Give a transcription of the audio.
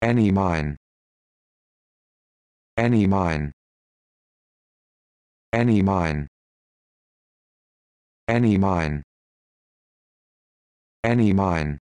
Any mine. Any mine. Any mine. Any mine. Any mine.